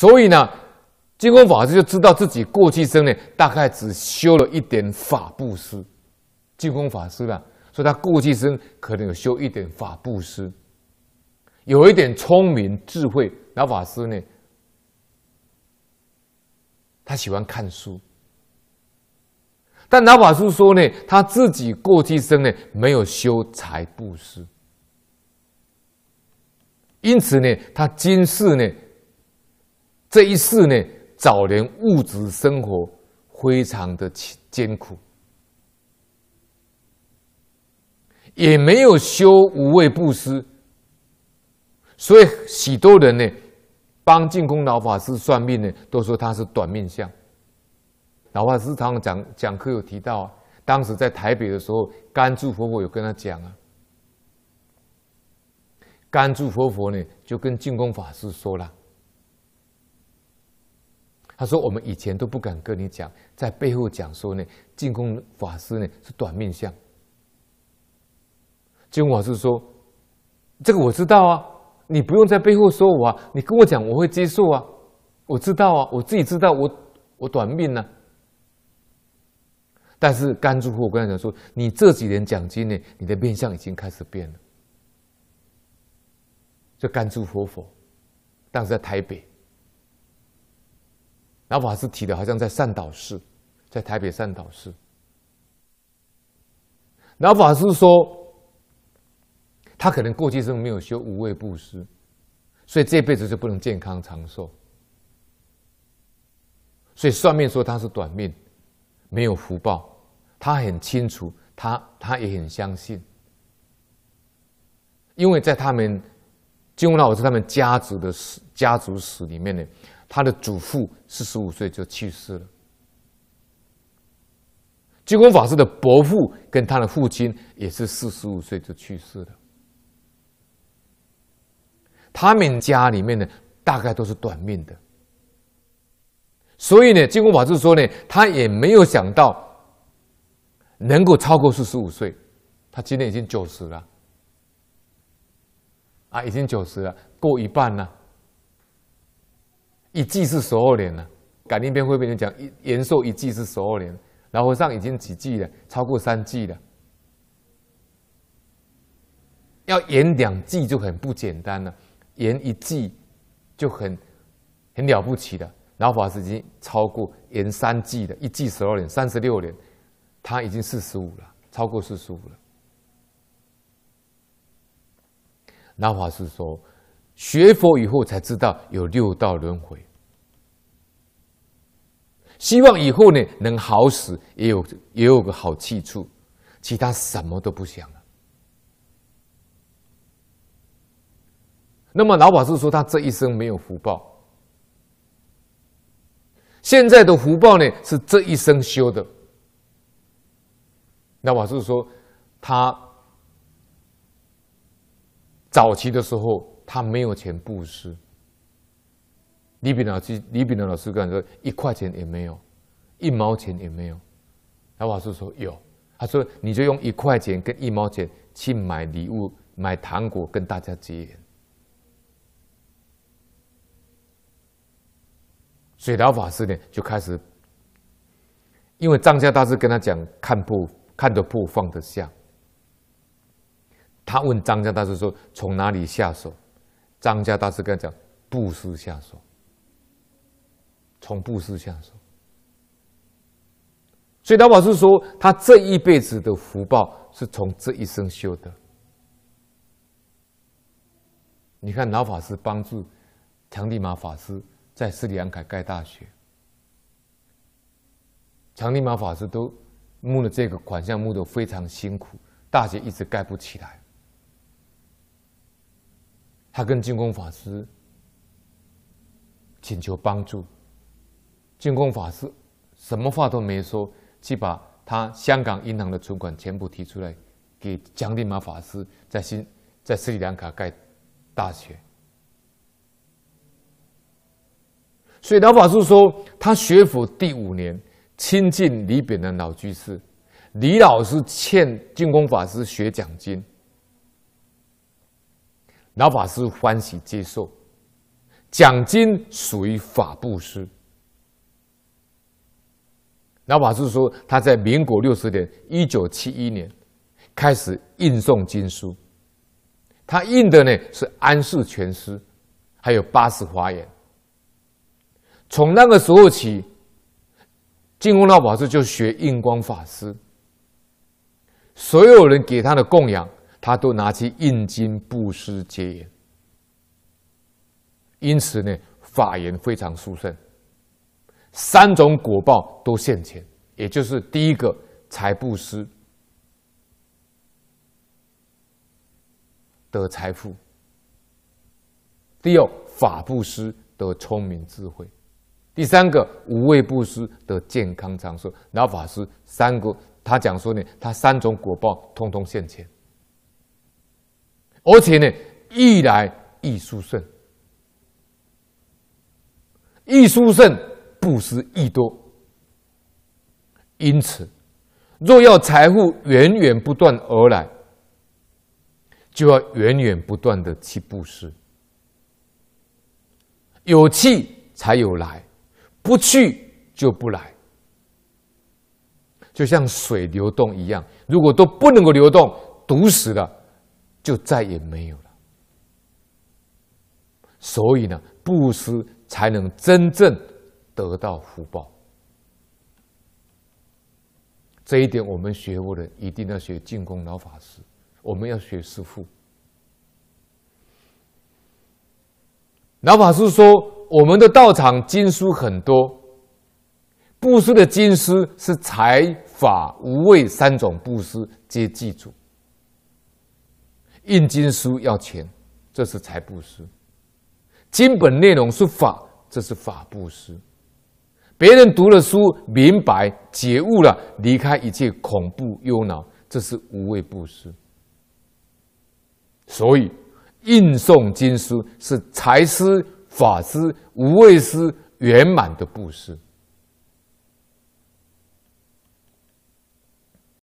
所以呢，净空法师就知道自己过去生呢，大概只修了一点法布施。净空法师呢，说他过去生可能有修一点法布施，有一点聪明智慧。老法师呢，他喜欢看书，但老法师说呢，他自己过去生呢没有修财布施，因此呢，他今世呢。这一世呢，早年物质生活非常的艰苦，也没有修无畏布施，所以许多人呢，帮净空老法师算命呢，都说他是短命相。老法师常常讲讲课有提到，啊，当时在台北的时候，甘珠佛佛有跟他讲啊，甘珠佛佛呢就跟净空法师说了。他说：“我们以前都不敢跟你讲，在背后讲说呢，净空法师呢是短命相。”净空法师说：“这个我知道啊，你不用在背后说我，啊，你跟我讲我会接受啊，我知道啊，我自己知道我我短命呢。”但是甘珠佛我跟他讲说：“你这几年讲经呢，你的面相已经开始变了。”这甘珠佛佛当时在台北。老法师提的，好像在善导寺，在台北善导寺。老法师说，他可能过去生没有修五畏布施，所以这辈子就不能健康长寿。所以算命说他是短命，没有福报。他很清楚，他他也很相信，因为在他们金文老师他们家族的史家族史里面呢。他的祖父四十五岁就去世了，金光法师的伯父跟他的父亲也是四十五岁就去世了，他们家里面呢，大概都是短命的，所以呢，金光法师说呢，他也没有想到能够超过四十五岁，他今年已经九十了，啊，已经九十了，过一半了。一季是十二年了，感应篇会被人讲延寿一季是十二年，老和尚已经几季了？超过三季了。要延两季就很不简单了，延一季就很很了不起的。老法师已经超过延三季的，一季十二年，三十六年，他已经四十五了，超过四十五了。老法师说。学佛以后才知道有六道轮回，希望以后呢能好死，也有也有个好去处，其他什么都不想了。那么老法师说他这一生没有福报，现在的福报呢是这一生修的。那法师说他早期的时候。他没有钱布施，李炳老师，李炳的老师跟他说：“一块钱也没有，一毛钱也没有。”老法师说：“有。”他说：“你就用一块钱跟一毛钱去买礼物、买糖果，跟大家结缘。”水老法师呢，就开始，因为张家大师跟他讲：“看破，看得破，放得下。”他问张家大师说：“从哪里下手？”张家大师跟他讲：“布施下手，从布施下手。”所以老法师说，他这一辈子的福报是从这一生修的。你看，老法师帮助强尼玛法师在斯里兰卡盖大学，强尼玛法师都募了这个款项，募的非常辛苦，大学一直盖不起来。他跟净空法师请求帮助，净空法师什么话都没说，去把他香港银行的存款全部提出来，给姜立马法师在新在斯里兰卡盖大学。所以老法师说，他学佛第五年亲近李炳的老居士，李老师欠净空法师学奖金。老法师欢喜接受，奖金属于法布施。老法师说，他在民国六十年（一九七一年）开始印送经书，他印的呢是《安世全诗》，还有《八十华严》。从那个时候起，净空老法师就学印光法师，所有人给他的供养。他都拿去印经布施结缘，因此呢，法言非常殊胜，三种果报都现前，也就是第一个财布施得财富，第二法布施得聪明智慧，第三个无畏布施得健康长寿。老法师三个，他讲说呢，他三种果报通通现前。而且呢，易来易输胜，易输胜布施易多，因此，若要财富源源不断而来，就要源源不断的去布施，有去才有来，不去就不来。就像水流动一样，如果都不能够流动，堵死了。就再也没有了，所以呢，布施才能真正得到福报。这一点，我们学佛人一定要学。净空老法师，我们要学师父。老法师说：“我们的道场经书很多，布施的经师是财法无畏三种布施，皆记住。”印经书要钱，这是财布施；经本内容是法，这是法布施；别人读了书，明白、觉悟了，离开一切恐怖忧恼，这是无畏布施。所以，印送经书是财师、法师、无畏师圆满的布施。